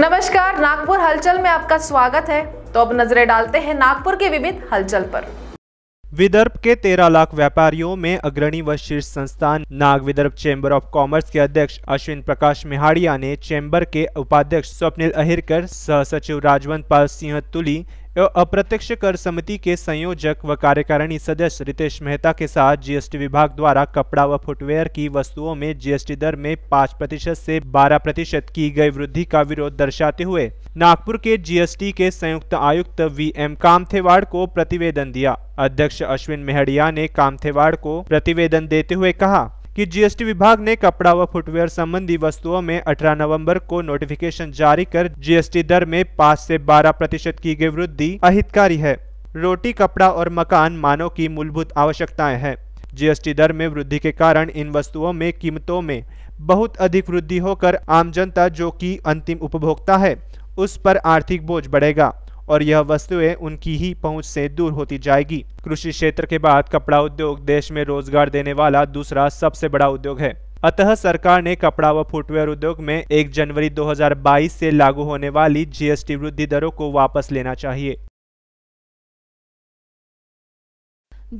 नमस्कार नागपुर हलचल में आपका स्वागत है तो अब नजरें डालते हैं नागपुर के विविध हलचल पर विदर्भ के तेरह लाख व्यापारियों में अग्रणी व शीर्ष संस्थान Nag Vidarbha Chamber of Commerce के अध्यक्ष अश्विन प्रकाश मेहाड़िया ने चैम्बर के उपाध्यक्ष स्वप्निल अहिरकर सह सचिव राजवंत पाल सिंह तुली एवं अप्रत्यक्ष कर समिति के संयोजक व कार्यकारिणी सदस्य रितेश मेहता के साथ जीएसटी विभाग द्वारा कपड़ा व फुटवेयर की वस्तुओं में जीएसटी दर में पाँच प्रतिशत से बारह प्रतिशत की गई वृद्धि का विरोध दर्शाते हुए नागपुर के जीएसटी के संयुक्त आयुक्त वी एम कामथेवाड़ को प्रतिवेदन दिया अध्यक्ष अश्विन मेहड़िया ने कामथेवाड़ को प्रतिवेदन देते हुए कहा कि जीएसटी विभाग ने कपड़ा व फुटवेयर संबंधी वस्तुओं में 18 नवंबर को नोटिफिकेशन जारी कर जीएसटी दर में 5 से 12 प्रतिशत की गई वृद्धि अहितकारी है रोटी कपड़ा और मकान मानव की मूलभूत आवश्यकताएं हैं जीएसटी दर में वृद्धि के कारण इन वस्तुओं में कीमतों में बहुत अधिक वृद्धि होकर आम जनता जो कि अंतिम उपभोक्ता है उस पर आर्थिक बोझ बढ़ेगा और यह वस्तुएं उनकी ही पहुंच से दूर होती जाएगी कृषि क्षेत्र के बाद कपड़ा उद्योग देश में रोजगार देने वाला दूसरा सबसे बड़ा उद्योग है अतः सरकार ने कपड़ा व फुटवेयर उद्योग में 1 जनवरी 2022 से लागू होने वाली जीएसटी वृद्धि दरों को वापस लेना चाहिए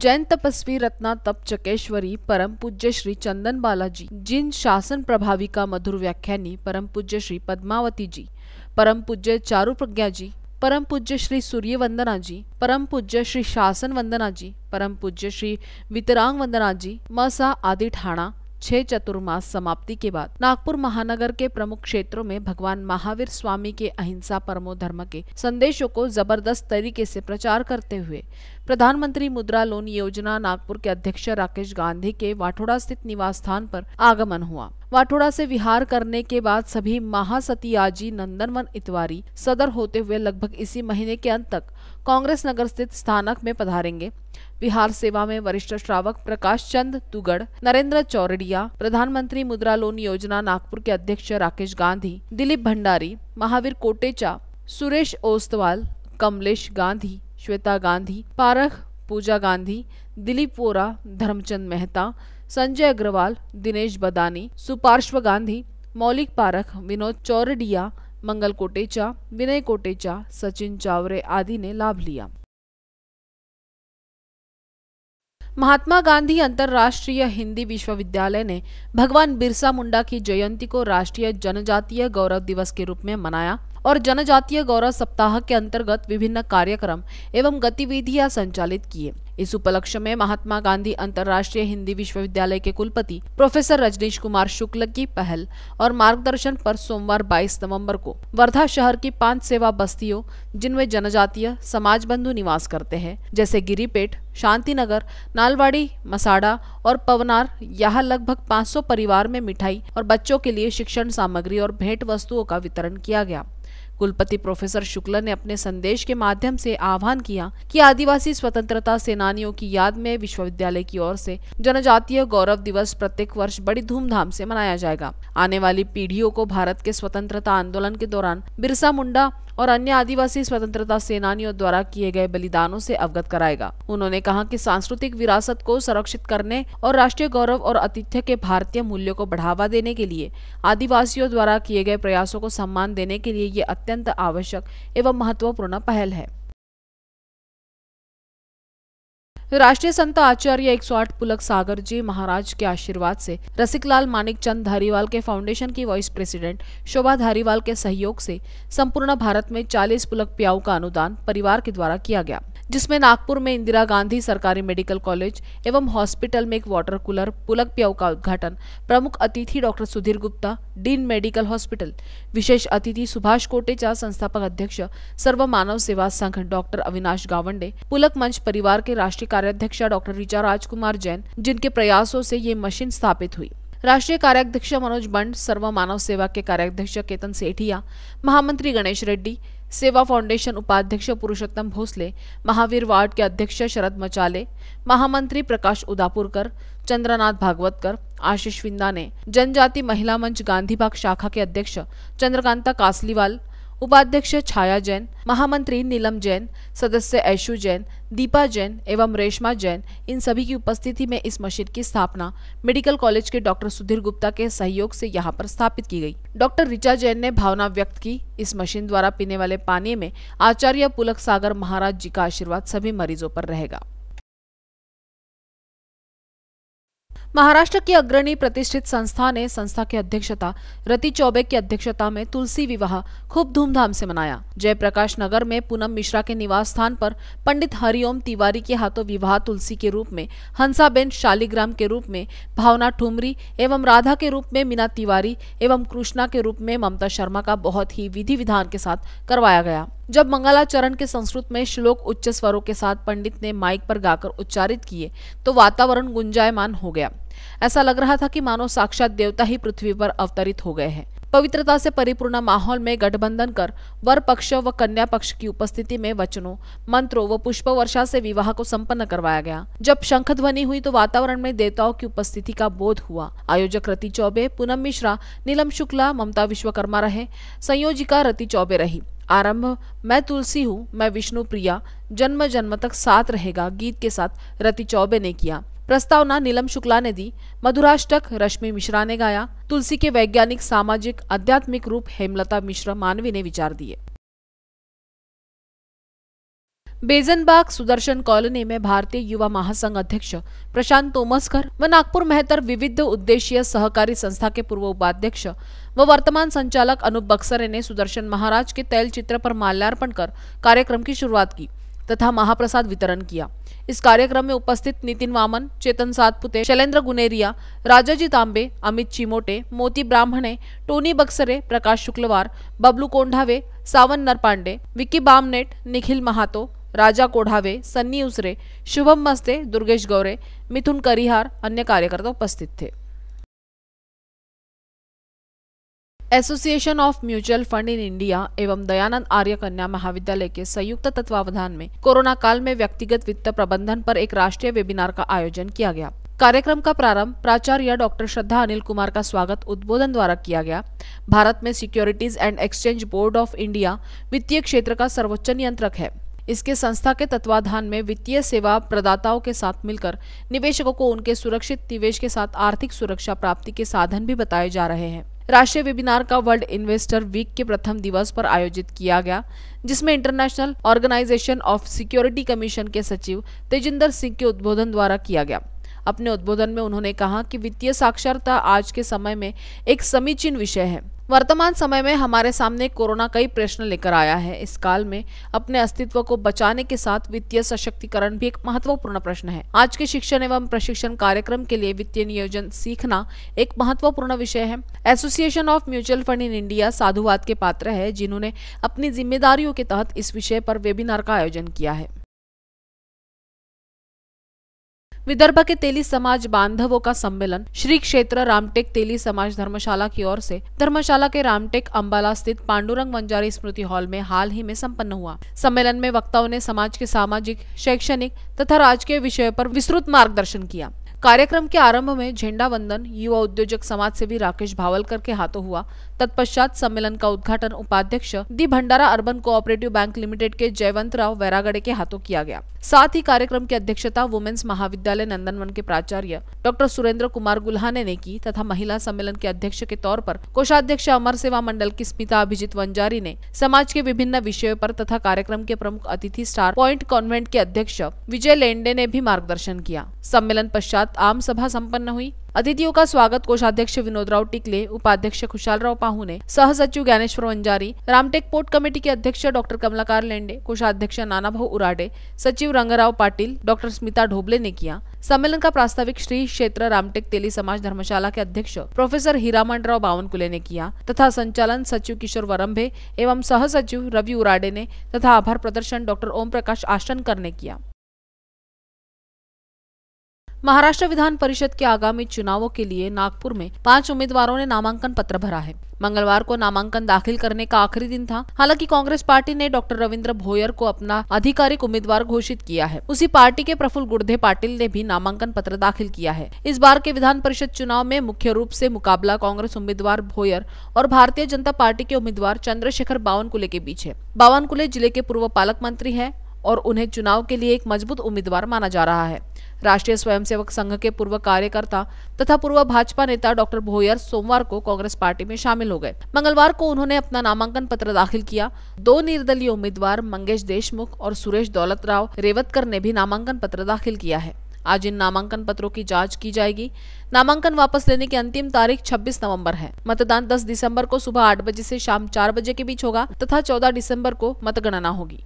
जैन तपस्वी रत्ना तप चकेश्वरी परम पूज्य श्री चंदन बालाजी जिन शासन प्रभावी का मधुर व्याख्यानी परम पूज्य श्री पद्मावती जी परम पूज्य चारू प्रज्ञा जी परम पूज्य श्री सूर्य वंदना जी परम पूज्य श्री शासन वंदना जी परम पूज्य श्री वितरांग वंदना जी मसा आदि ठाणा छह चतुर्मास समाप्ति के बाद नागपुर महानगर के प्रमुख क्षेत्रों में भगवान महावीर स्वामी के अहिंसा परमो धर्म के संदेशों को जबरदस्त तरीके से प्रचार करते हुए प्रधानमंत्री मुद्रा लोन योजना नागपुर के अध्यक्ष राकेश गांधी के वाठोड़ा स्थित निवास स्थान पर आगमन हुआ वाठोड़ा से विहार करने के बाद सभी महासतियाजी नंदनवन इतवारी सदर होते हुए लगभग इसी महीने के अंत तक कांग्रेस नगर स्थित स्थानक में पधारेंगे बिहार सेवा में वरिष्ठ श्रावक प्रकाश चंद तुगड़ नरेंद्र चौरडिया प्रधानमंत्री मुद्रा लोन योजना नागपुर के अध्यक्ष राकेश गांधी दिलीप भंडारी महावीर कोटेचा सुरेश ओस्तवाल कमलेश गांधी श्वेता गांधी पारख पूजा गांधी दिलीप वोरा धर्मचंद मेहता संजय अग्रवाल दिनेश बदानी सुपार्श्व गांधी मौलिक पारख विनोद चौरडिया मंगल कोटेचा विनय कोटेचा सचिन चावरे आदि ने लाभ लिया महात्मा गांधी अंतर्राष्ट्रीय हिंदी विश्वविद्यालय ने भगवान बिरसा मुंडा की जयंती को राष्ट्रीय जनजातीय गौरव दिवस के रूप में मनाया और जनजातीय गौरव सप्ताह के अंतर्गत विभिन्न कार्यक्रम एवं गतिविधियां संचालित किए इस उपलक्ष्य में महात्मा गांधी अंतर्राष्ट्रीय हिंदी विश्वविद्यालय के कुलपति प्रोफेसर रजनीश कुमार शुक्ल की पहल और मार्गदर्शन पर सोमवार 22 नवंबर को वर्धा शहर की पांच सेवा बस्तियों जिनमें जनजातीय समाज बंधु निवास करते हैं जैसे गिरीपेट शांतिनगर नालवाड़ी मसाड़ा और पवनार यहाँ लगभग 500 परिवार में मिठाई और बच्चों के लिए शिक्षण सामग्री और भेंट वस्तुओं का वितरण किया गया कुलपति प्रोफेसर शुक्ला ने अपने संदेश के माध्यम से आह्वान किया कि आदिवासी स्वतंत्रता सेनानियों की याद में विश्वविद्यालय की ओर से जनजातीय गौरव दिवस प्रत्येक वर्ष बड़ी धूमधाम से मनाया जाएगा आने वाली पीढ़ियों को भारत के स्वतंत्रता आंदोलन के दौरान बिरसा मुंडा और अन्य आदिवासी स्वतंत्रता सेनानियों द्वारा किए गए बलिदानों से अवगत कराएगा उन्होंने कहा कि सांस्कृतिक विरासत को संरक्षित करने और राष्ट्रीय गौरव और आतिथ्य के भारतीय मूल्यों को बढ़ावा देने के लिए आदिवासियों द्वारा किए गए प्रयासों को सम्मान देने के लिए ये अत्यंत आवश्यक एवं महत्वपूर्ण पहल है राष्ट्रीय संत आचार्य 108 पुलक सागर जी महाराज के आशीर्वाद से रसिकलाल मानिक चंद धारीवाल के फाउंडेशन की वाइस प्रेसिडेंट शोभा धारीवाल के सहयोग से संपूर्ण भारत में 40 पुलक प्याऊ का अनुदान परिवार के द्वारा किया गया जिसमें नागपुर में इंदिरा गांधी सरकारी मेडिकल कॉलेज एवं हॉस्पिटल में एक वाटर कूलर पुलक प्याऊ का उद्घाटन प्रमुख अतिथि doctor Sudhir Gupta dean medical hospital विशेष अतिथि सुभाष कोटेचा संस्थापक अध्यक्ष सर्व मानव सेवा संघ डॉक्टर अविनाश गावंडे पुलक मंच परिवार के राष्ट्रीय कार्याध्यक्ष डॉक्टर ऋचा राजकुमार जैन जिनके प्रयासों से ये मशीन स्थापित हुई राष्ट्रीय कार्याध्यक्ष मनोज बंड सर्व मानव सेवा के कार्याध्यक्ष केतन सेठिया महामंत्री गणेश रेड्डी सेवा फाउंडेशन उपाध्यक्ष पुरुषोत्तम भोसले महावीर वार्ड के अध्यक्ष शरद मचाले महामंत्री प्रकाश उदापुरकर चंद्रनाथ भागवतकर आशीष विंदा ने जनजाति महिला मंच गांधी बाग शाखा के अध्यक्ष चंद्रकांता कासलीवाल उपाध्यक्ष छाया जैन महामंत्री नीलम जैन सदस्य ऐशु जैन दीपा जैन एवं रेशमा जैन इन सभी की उपस्थिति में इस मशीन की स्थापना मेडिकल कॉलेज के डॉक्टर सुधीर गुप्ता के सहयोग से यहाँ पर स्थापित की गई डॉक्टर रिचा जैन ने भावना व्यक्त की इस मशीन द्वारा पीने वाले पानी में आचार्य पुलक सागर महाराज जी का आशीर्वाद सभी मरीजों पर रहेगा महाराष्ट्र की अग्रणी प्रतिष्ठित संस्था ने संस्था की अध्यक्षता रति चौबे की अध्यक्षता में तुलसी विवाह खूब धूमधाम से मनाया जयप्रकाश नगर में पूनम मिश्रा के निवास स्थान पर पंडित हरिओम तिवारी के हाथों विवाह तुलसी के रूप में हंसाबेन शालिग्राम के रूप में भावना ठुमरी एवं राधा के रूप में मीना तिवारी एवं कृष्णा के रूप में ममता शर्मा का बहुत ही विधि विधान के साथ करवाया गया जब मंगलाचरण के संस्कृत में श्लोक उच्च स्वरों के साथ पंडित ने माइक पर गाकर उच्चारित किए तो वातावरण गुंजायमान हो गया ऐसा लग रहा था कि मानो साक्षात देवता ही पृथ्वी पर अवतरित हो गए हैं पवित्रता से परिपूर्ण माहौल में गठबंधन कर वर पक्ष व कन्या पक्ष की उपस्थिति में वचनों मंत्रों व पुष्प वर्षा से विवाह को संपन्न करवाया गया जब शंख ध्वनि हुई तो वातावरण में देवताओं की उपस्थिति का बोध हुआ आयोजक रति चौबे पूनम मिश्रा नीलम शुक्ला ममता विश्वकर्मा रहे संयोजिका रति चौबे रही आरंभ मैं तुलसी हूँ मैं विष्णु प्रिया जन्म जन्म तक साथ रहेगा गीत के साथ रति चौबे ने किया प्रस्तावना नीलम शुक्ला ने दी मधुराष्टक रश्मि मिश्रा ने गाया तुलसी के वैज्ञानिक सामाजिक आध्यात्मिक रूप हेमलता मिश्रा मानवी ने विचार दिए बेजनबाग सुदर्शन कॉलोनी में भारतीय युवा महासंघ अध्यक्ष प्रशांत तोमसकर व नागपुर मेहतर विविध उद्देश्य सहकारी संस्था के पूर्व उपाध्यक्ष व वर्तमान संचालक अनुप बक्सरे ने सुदर्शन महाराज के तैल चित्र पर माल्यार्पण कर कार्यक्रम की शुरुआत की तथा महाप्रसाद वितरण किया इस कार्यक्रम में उपस्थित नितिन वामन चेतन सातपुते शैलेन्द्र गुनेरिया राजाजी तांबे अमित चिमोटे मोती ब्राह्मणे टोनी बक्सरे प्रकाश शुक्लवार बबलू कोंढावे सावन नरपांडे विक्की बामनेट निखिल महातो राजा कोढ़ावे सन्नी उसरे शुभम मस्ते दुर्गेश गौरे मिथुन करिहार अन्य कार्यकर्ता उपस्थित थे Association of Mutual Fund in India एवं दयानंद आर्य कन्या महाविद्यालय के संयुक्त तत्वावधान में कोरोना काल में व्यक्तिगत वित्त प्रबंधन पर एक राष्ट्रीय वेबिनार का आयोजन किया गया कार्यक्रम का प्रारंभ प्राचार्य डॉक्टर श्रद्धा अनिल कुमार का स्वागत उद्बोधन द्वारा किया गया भारत में Securities and Exchange Board of India वित्तीय क्षेत्र का सर्वोच्च नियंत्रक है इसके संस्था के तत्वाधान में वित्तीय सेवा प्रदाताओं के साथ मिलकर निवेशकों को उनके सुरक्षित निवेश के साथ आर्थिक सुरक्षा प्राप्ति के साधन भी बताए जा रहे हैं राष्ट्रीय वेबिनार का वर्ल्ड इन्वेस्टर वीक के प्रथम दिवस पर आयोजित किया गया जिसमें International Organization of Security Commission के सचिव तेजिंदर सिंह के उद्बोधन द्वारा किया गया अपने उद्बोधन में उन्होंने कहा कि वित्तीय साक्षरता आज के समय में एक समीचीन विषय है वर्तमान समय में हमारे सामने कोरोना कई प्रश्न लेकर आया है इस काल में अपने अस्तित्व को बचाने के साथ वित्तीय सशक्तिकरण भी एक महत्वपूर्ण प्रश्न है आज के शिक्षण एवं प्रशिक्षण कार्यक्रम के लिए वित्तीय नियोजन सीखना एक महत्वपूर्ण विषय है Association of Mutual Fund in India साधुवाद के पात्र है जिन्होंने अपनी जिम्मेदारियों के तहत इस विषय पर वेबिनार का आयोजन किया है विदर्भ के तेली समाज बांधवों का सम्मेलन श्री क्षेत्र रामटेक तेली समाज धर्मशाला की ओर से धर्मशाला के रामटेक अम्बाला स्थित पांडुरंग वंजारी स्मृति हॉल में हाल ही में सम्पन्न हुआ सम्मेलन में वक्ताओं ने समाज के सामाजिक शैक्षणिक तथा राजकीय विषयों पर विस्तृत मार्गदर्शन किया कार्यक्रम के आरंभ में झेंडा वंदन युवा उद्योजक समाज सेवी राकेश भावलकर के हाथों हुआ तत्पश्चात सम्मेलन का उद्घाटन उपाध्यक्ष the Bhandara Urban Cooperative Bank Limited के जयवंत राव वैरागड़े के हाथों किया गया साथ ही कार्यक्रम की अध्यक्षता वुमेन्स महाविद्यालय नंदनवन के प्राचार्य डॉक्टर सुरेंद्र कुमार गुल्हाने ने की तथा महिला सम्मेलन के अध्यक्ष के तौर पर कोषाध्यक्ष अमर सेवा मंडल की स्मिता अभिजीत वंजारी ने समाज के विभिन्न विषयों पर तथा कार्यक्रम के प्रमुख अतिथि स्टार पॉइंट कॉन्वेंट के अध्यक्ष विजय लेंडे ने भी मार्गदर्शन किया सम्मेलन पश्चात आम सभा सम्पन्न हुई अतिथियों का स्वागत कोषाध्यक्ष विनोद राव टिकले उपाध्यक्ष खुशाल राव ने सह सचिव ज्ञानेश्वर वंजारी रामटेक पोर्ट कमेटी के अध्यक्ष डॉक्टर कमलाकार लेंडे कोषाध्यक्ष नाना भाव उराडे सचिव रंगराव पाटिल डॉक्टर स्मिता ढोबले ने किया सम्मेलन का प्रास्ताविक श्री क्षेत्र रामटेक तेली समाज धर्मशाला के अध्यक्ष प्रोफेसर राव बावनकुले ने किया तथा संचालन सचिव किशोर वरम्भे एवं सह सचिव रवि उराडे ने तथा आभार प्रदर्शन डॉक्टर ओम प्रकाश आश्रनकर ने किया महाराष्ट्र विधान परिषद के आगामी चुनावों के लिए नागपुर में पांच उम्मीदवारों ने नामांकन पत्र भरा है मंगलवार को नामांकन दाखिल करने का आखिरी दिन था हालांकि कांग्रेस पार्टी ने डॉक्टर रविंद्र भोयर को अपना आधिकारिक उम्मीदवार घोषित किया है उसी पार्टी के प्रफुल गुर्धे पाटिल ने भी नामांकन पत्र दाखिल किया है इस बार के विधान परिषद चुनाव में मुख्य रूप से मुकाबला कांग्रेस उम्मीदवार भोयर और भारतीय जनता पार्टी के उम्मीदवार चंद्रशेखर बावनकुले के बीच है बावनकुले जिले के पूर्व पालक मंत्री है और उन्हें चुनाव के लिए एक मजबूत उम्मीदवार माना जा रहा है राष्ट्रीय स्वयंसेवक संघ के पूर्व कार्यकर्ता तथा पूर्व भाजपा नेता डॉक्टर भोयर सोमवार को कांग्रेस पार्टी में शामिल हो गए मंगलवार को उन्होंने अपना नामांकन पत्र दाखिल किया दो निर्दलीय उम्मीदवार मंगेश देशमुख और सुरेश दौलतराव रेवतकर ने भी नामांकन पत्र दाखिल किया है आज इन नामांकन पत्रों की जांच की जाएगी नामांकन वापस लेने की अंतिम तारीख 26 नवंबर है मतदान 10 दिसंबर को सुबह 8 बजे से शाम 4 बजे के बीच होगा तथा 14 दिसंबर को मतगणना होगी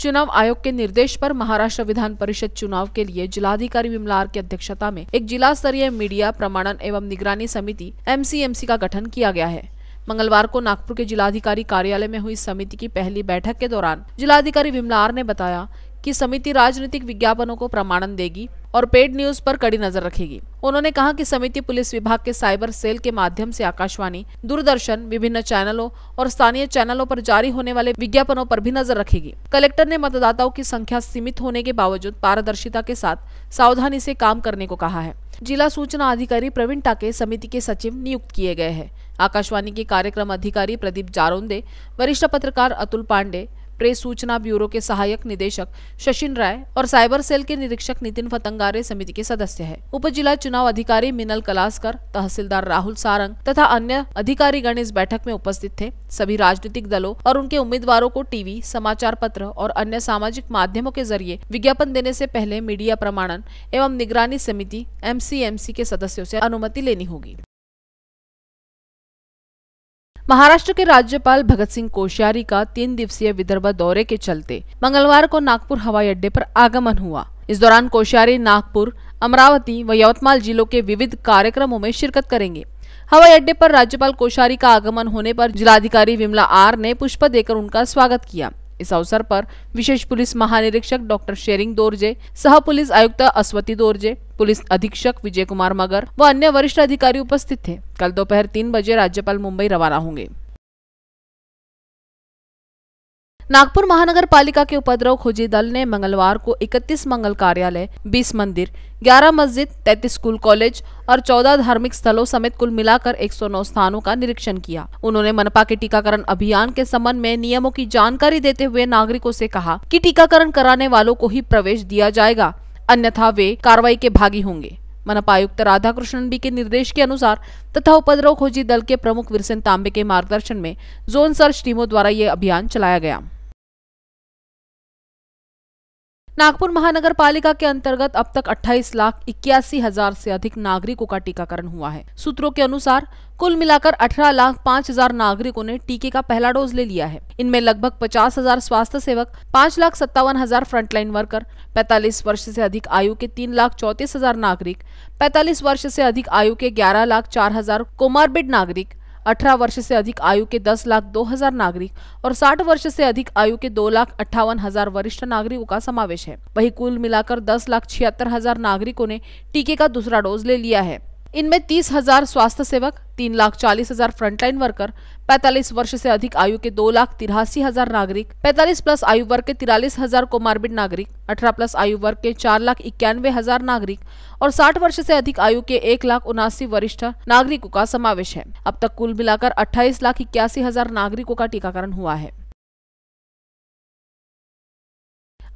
चुनाव आयोग के निर्देश पर महाराष्ट्र विधान परिषद चुनाव के लिए जिलाधिकारी विमलार की अध्यक्षता में एक जिला स्तरीय मीडिया प्रमाणन एवं निगरानी समिति एमसीएमसी का गठन किया गया है मंगलवार को नागपुर के जिलाधिकारी कार्यालय में हुई समिति की पहली बैठक के दौरान जिलाधिकारी विमलार ने बताया कि समिति राजनीतिक विज्ञापनों को प्रमाणन देगी और पेड न्यूज पर कड़ी नजर रखेगी उन्होंने कहा कि समिति पुलिस विभाग के साइबर सेल के माध्यम से आकाशवाणी दूरदर्शन विभिन्न चैनलों और स्थानीय चैनलों पर जारी होने वाले विज्ञापनों पर भी नजर रखेगी कलेक्टर ने मतदाताओं की संख्या सीमित होने के बावजूद पारदर्शिता के साथ सावधानी से काम करने को कहा है जिला सूचना अधिकारी प्रवीण टाके समिति के सचिव नियुक्त किए गए हैं आकाशवाणी के कार्यक्रम अधिकारी प्रदीप जारोंदे वरिष्ठ पत्रकार अतुल पांडे प्रेस सूचना ब्यूरो के सहायक निदेशक शशिन राय और साइबर सेल के निरीक्षक नितिन फतंगारे समिति के सदस्य है उप जिला चुनाव अधिकारी मिनल कलास्कर तहसीलदार राहुल सारंग तथा अन्य अधिकारीगण इस बैठक में उपस्थित थे सभी राजनीतिक दलों और उनके उम्मीदवारों को टीवी समाचार पत्र और अन्य सामाजिक माध्यमों के जरिए विज्ञापन देने से पहले मीडिया प्रमाणन एवं निगरानी समिति एमसीएमसी के सदस्यों से अनुमति लेनी होगी महाराष्ट्र के राज्यपाल भगत सिंह कोश्यारी का तीन दिवसीय विदर्भ दौरे के चलते मंगलवार को नागपुर हवाई अड्डे पर आगमन हुआ इस दौरान कोश्यारी नागपुर अमरावती व यवतमाल जिलों के विविध कार्यक्रमों में शिरकत करेंगे हवाई अड्डे पर राज्यपाल कोश्यारी का आगमन होने पर जिलाधिकारी विमला आर ने पुष्प देकर उनका स्वागत किया इस अवसर पर विशेष पुलिस महानिरीक्षक डॉक्टर शेरिंग दोरजे सह पुलिस आयुक्त अस्वती दोरजे पुलिस अधीक्षक विजय कुमार मगर व अन्य वरिष्ठ अधिकारी उपस्थित थे कल दोपहर तीन बजे राज्यपाल मुंबई रवाना होंगे नागपुर महानगर पालिका के उपद्रव खोजी दल ने मंगलवार को 31 मंगल कार्यालय 20 मंदिर 11 मस्जिद 33 स्कूल कॉलेज और 14 धार्मिक स्थलों समेत कुल मिलाकर 109 स्थानों का निरीक्षण किया उन्होंने मनपा के टीकाकरण अभियान के संबंध में नियमों की जानकारी देते हुए नागरिकों से कहा कि टीकाकरण कराने वालों को ही प्रवेश दिया जाएगा अन्यथा वे कार्रवाई के भागी होंगे मनपा आयुक्त राधा कृष्णन बी के निर्देश के अनुसार तथा उपद्रव खोजी दल के प्रमुख विरसन तांबे के मार्गदर्शन में जोन सर्च टीमों द्वारा ये अभियान चलाया गया नागपुर महानगर पालिका के अंतर्गत अब तक अट्ठाईस लाख इक्यासी हजार से अधिक नागरिकों का टीकाकरण हुआ है सूत्रों के अनुसार कुल मिलाकर अठारह लाख पाँच हजार नागरिकों ने टीके का पहला डोज ले लिया है इनमें लगभग पचास हजार स्वास्थ्य सेवक पाँच लाख सत्तावन हजार फ्रंटलाइन वर्कर 45 वर्ष से अधिक आयु के तीन लाख चौतीस हजार नागरिक पैतालीस वर्ष से अधिक आयु के ग्यारह लाख चार हजार कोमार्बिड नागरिक अठारह वर्ष से अधिक आयु के दस लाख दो हजार नागरिक और साठ वर्ष से अधिक आयु के दो लाख अट्ठावन हजार वरिष्ठ नागरिकों का समावेश है वही कुल मिलाकर दस लाख छिहत्तर हजार नागरिकों ने टीके का दूसरा डोज ले लिया है इनमें तीस हजार स्वास्थ्य सेवक तीन लाख चालीस हजार फ्रंटलाइन वर्कर पैतालीस वर्ष से अधिक आयु के दो लाख तिरासी हजार नागरिक पैतालीस प्लस आयु वर्ग के तिरालीस हजार कोमार्बिड नागरिक अठारह प्लस आयु वर्ग के चार लाख इक्यानवे हजार नागरिक और साठ वर्ष से अधिक आयु के एक लाख उनासी वरिष्ठ नागरिकों का समावेश है अब तक कुल मिलाकर अट्ठाईस लाख इक्यासी हजार नागरिकों का टीकाकरण हुआ है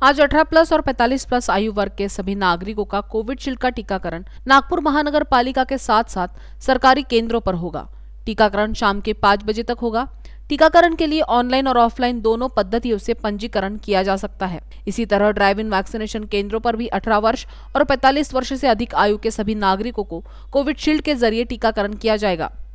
आज 18 प्लस और 45 प्लस आयु वर्ग के सभी नागरिकों का कोविडशील्ड का टीकाकरण नागपुर महानगर पालिका के साथ साथ सरकारी केंद्रों पर होगा टीकाकरण शाम के पाँच बजे तक होगा टीकाकरण के लिए ऑनलाइन और ऑफलाइन दोनों पद्धतियों से पंजीकरण किया जा सकता है इसी तरह ड्राइव इन वैक्सीनेशन केंद्रों पर भी 18 वर्ष और 45 वर्ष से अधिक आयु के सभी नागरिकों को कोविडशील्ड के जरिए टीकाकरण किया जाएगा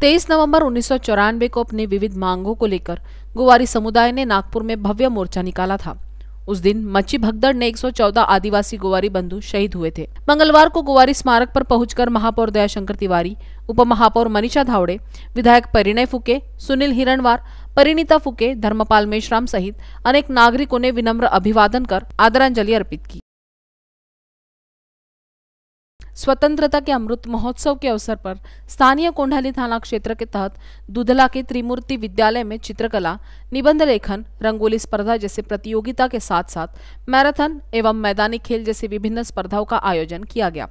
तेईस नवंबर उन्नीस को अपनी विविध मांगों को लेकर गुवारी समुदाय ने नागपुर में भव्य मोर्चा निकाला था उस दिन मच्छी भगदड़ ने 114 आदिवासी गुवारी बंधु शहीद हुए थे मंगलवार को गुवारी स्मारक पर पहुंचकर महापौर दयाशंकर तिवारी उप महापौर मनीषा धावड़े विधायक परिणय फुके सुनील हिरणवार परिणीता फुके धर्मपाल मेश्राम सहित अनेक नागरिकों ने विनम्र अभिवादन कर आदरांजलि अर्पित की स्वतंत्रता के अमृत महोत्सव के अवसर पर स्थानीय कोंडाली थाना क्षेत्र के तहत दुधला के त्रिमूर्ति विद्यालय में चित्रकला निबंध लेखन रंगोली स्पर्धा जैसे प्रतियोगिता के साथ साथ मैराथन एवं मैदानी खेल जैसे विभिन्न स्पर्धाओं का आयोजन किया गया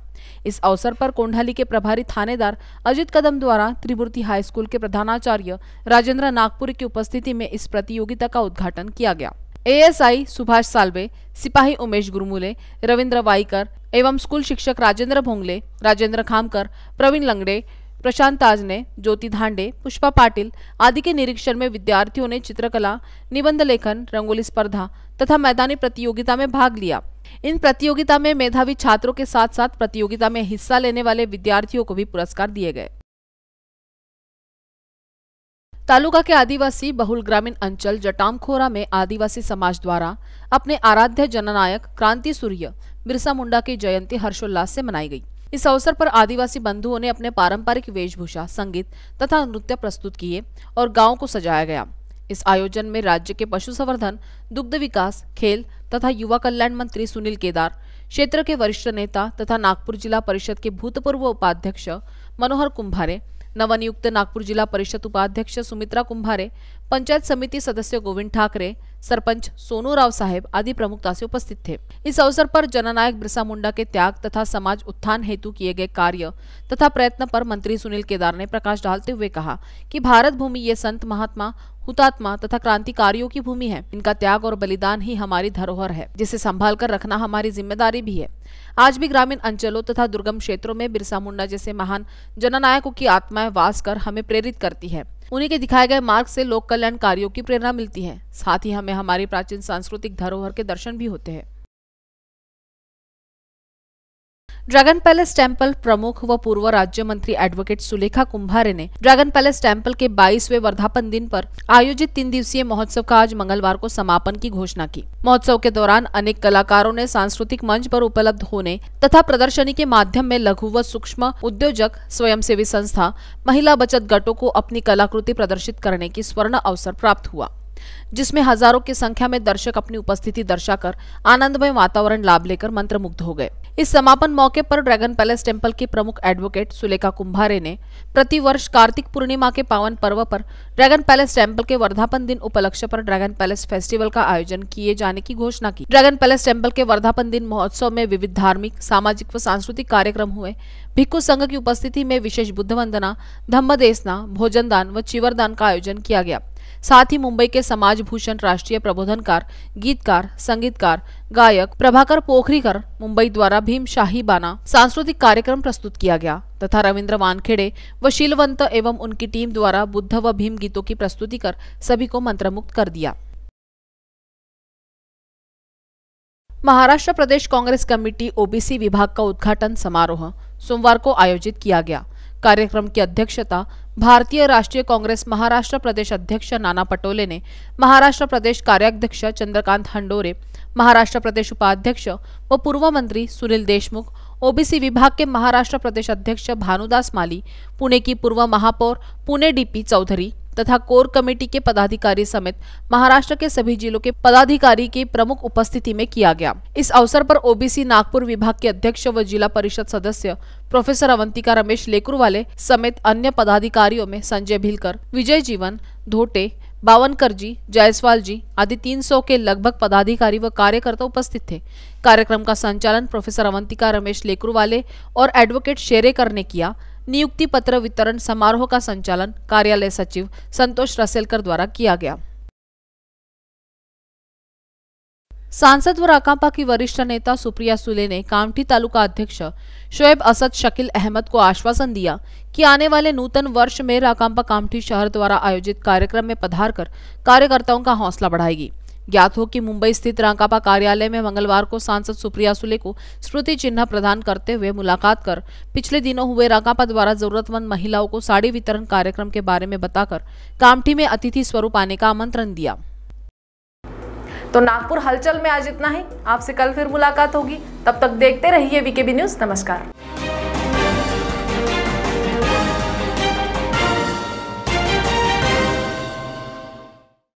इस अवसर पर कोंडाली के प्रभारी थानेदार अजित कदम द्वारा त्रिमूर्ति हाई स्कूल के प्रधानाचार्य राजेंद्र नागपुर की उपस्थिति में इस प्रतियोगिता का उद्घाटन किया गया एएसआई सुभाष साल्वे सिपाही उमेश गुरमुले रविंद्र वाईकर एवं स्कूल शिक्षक राजेंद्र भोंगले राजेंद्र खामकर प्रवीण लंगड़े प्रशांत ताजने ज्योति धांडे पुष्पा पाटिल आदि के निरीक्षण में विद्यार्थियों ने चित्रकला निबंध लेखन रंगोली स्पर्धा तथा मैदानी प्रतियोगिता में भाग लिया इन प्रतियोगिता में मेधावी छात्रों के साथ साथ प्रतियोगिता में हिस्सा लेने वाले विद्यार्थियों को भी पुरस्कार दिए गए तालुका के आदिवासी बहुल ग्रामीण अंचल जटामखोरा में आदिवासी समाज द्वारा अपने आराध्य जननायक क्रांति सूर्य बिरसा मुंडा की जयंती हर्षोल्लास से मनाई गई इस अवसर पर आदिवासी बंधुओं ने अपने पारंपरिक वेशभूषा संगीत तथा नृत्य प्रस्तुत किए और गाँव को सजाया गया इस आयोजन में राज्य के पशु संवर्धन दुग्ध विकास खेल तथा युवा कल्याण मंत्री सुनील केदार क्षेत्र के वरिष्ठ नेता तथा नागपुर जिला परिषद के भूतपूर्व उपाध्यक्ष मनोहर कुंभारे नवनियुक्त नागपुर जिला परिषद उपाध्यक्ष सुमित्रा कुंभारे पंचायत समिति सदस्य गोविंद ठाकरे सरपंच सोनू राव साहेब आदि प्रमुख से उपस्थित थे इस अवसर पर जननायक बिरसा मुंडा के त्याग तथा समाज उत्थान हेतु किए गए कार्य तथा प्रयत्न पर मंत्री सुनील केदार ने प्रकाश डालते हुए कहा कि भारत भूमि ये संत महात्मा हुतात्मा तथा क्रांतिकारियों की भूमि है इनका त्याग और बलिदान ही हमारी धरोहर है जिसे संभाल कर रखना हमारी जिम्मेदारी भी है आज भी ग्रामीण अंचलों तथा दुर्गम क्षेत्रों में बिरसा मुंडा जैसे महान जननायकों की आत्माएं वास कर हमें प्रेरित करती है उन्हीं के दिखाए गए मार्ग से लोक कल्याण कार्यों की प्रेरणा मिलती है साथ ही हमें हमारी प्राचीन सांस्कृतिक धरोहर के दर्शन भी होते हैं ड्रैगन पैलेस टेम्पल प्रमुख व पूर्व राज्य मंत्री एडवोकेट सुलेखा कुंभारे ने ड्रैगन पैलेस टेम्पल के बाईसवे वर्धापन दिन पर आयोजित तीन दिवसीय महोत्सव का आज मंगलवार को समापन की घोषणा की महोत्सव के दौरान अनेक कलाकारों ने सांस्कृतिक मंच पर उपलब्ध होने तथा प्रदर्शनी के माध्यम में लघु व सूक्ष्म उद्योजक स्वयंसेवी संस्था महिला बचत गटों को अपनी कलाकृति प्रदर्शित करने की स्वर्ण अवसर प्राप्त हुआ जिसमें हजारों की संख्या में दर्शक अपनी उपस्थिति दर्शाकर आनंदमय वातावरण लाभ लेकर मंत्रमुग्ध हो गए इस समापन मौके पर ड्रैगन पैलेस टेम्पल के प्रमुख एडवोकेट सुलेखा कुंभारे ने प्रतिवर्ष कार्तिक पूर्णिमा के पावन पर्व पर ड्रैगन पैलेस टेम्पल के वर्धापन दिन उपलक्ष्य पर ड्रैगन पैलेस फेस्टिवल का आयोजन किए जाने की घोषणा की ड्रैगन पैलेस टेम्पल के वर्धापन दिन महोत्सव में विविध धार्मिक सामाजिक व सांस्कृतिक कार्यक्रम हुए भिक्खु संघ की उपस्थिति में विशेष बुद्ध वंदना धम्म भोजन दान व चिवर दान का आयोजन किया गया साथ ही मुंबई के समाज भूषण राष्ट्रीय प्रबोधनकार गीतकार संगीतकार गायक प्रभाकर पोखरीकर मुंबई द्वारा भीम शाही बाना सांस्कृतिक कार्यक्रम प्रस्तुत किया गया तथा रविंद्र वानखेड़े व शीलवंत एवं उनकी टीम द्वारा बुद्ध व भीम गीतों की प्रस्तुति कर सभी को मंत्रमुक्त कर दिया Maharashtra Pradesh Congress committee OBC विभाग का उद्घाटन समारोह सोमवार को आयोजित किया गया कार्यक्रम की अध्यक्षता भारतीय राष्ट्रीय काँग्रेस महाराष्ट्र प्रदेश अध्यक्ष नाना पटोलेने महाराष्ट्र प्रदेश कार्याध्यक्ष चंद्रकांत हंडोरे महाराष्ट्र प्रदेश उपाध्यक्ष व पूर्व मंत्री सुनील देशमुख ओबीसी विभाग के महाराष्ट्र प्रदेश अध्यक्ष भानुदास माली पुणे की पूर्व महापौर पुणे डी पी चौधरी तथा कोर कमेटी के पदाधिकारी समेत महाराष्ट्र के सभी जिलों के पदाधिकारी की प्रमुख उपस्थिति में किया गया इस अवसर पर ओबीसी नागपुर विभाग के अध्यक्ष व जिला परिषद सदस्य प्रोफेसर अवंतिका रमेश लेकुरवाले समेत अन्य पदाधिकारियों में संजय भिलकर विजय जीवन धोटे बावनकर जी जायसवाल जी आदि 300 के लगभग पदाधिकारी व कार्यकर्ता उपस्थित थे कार्यक्रम का संचालन प्रोफेसर अवंतिका रमेश लेकुरवाले और एडवोकेट शेरेकर ने किया नियुक्ति पत्र वितरण समारोह का संचालन कार्यालय सचिव संतोष रसेलकर द्वारा किया गया सांसद व राकांपा की वरिष्ठ नेता सुप्रिया सुले ने कामठी तालुका अध्यक्ष शोएब असद शकील अहमद को आश्वासन दिया कि आने वाले नूतन वर्ष में राकांपा कामठी शहर द्वारा आयोजित कार्यक्रम में पधारकर कार्यकर्ताओं का हौसला बढ़ाएगी ज्ञात हो कि मुंबई स्थित राकापा कार्यालय में मंगलवार को सांसद सुप्रिया सुले को स्मृति चिन्ह प्रदान करते हुए मुलाकात कर पिछले दिनों हुए राकापा द्वारा जरूरतमंद महिलाओं को साड़ी वितरण कार्यक्रम के बारे में बताकर कामठी में अतिथि स्वरूप आने का आमंत्रण दिया तो नागपुर हलचल में आज इतना ही आपसे कल फिर मुलाकात होगी तब तक देखते रहिए वीकेबी न्यूज नमस्कार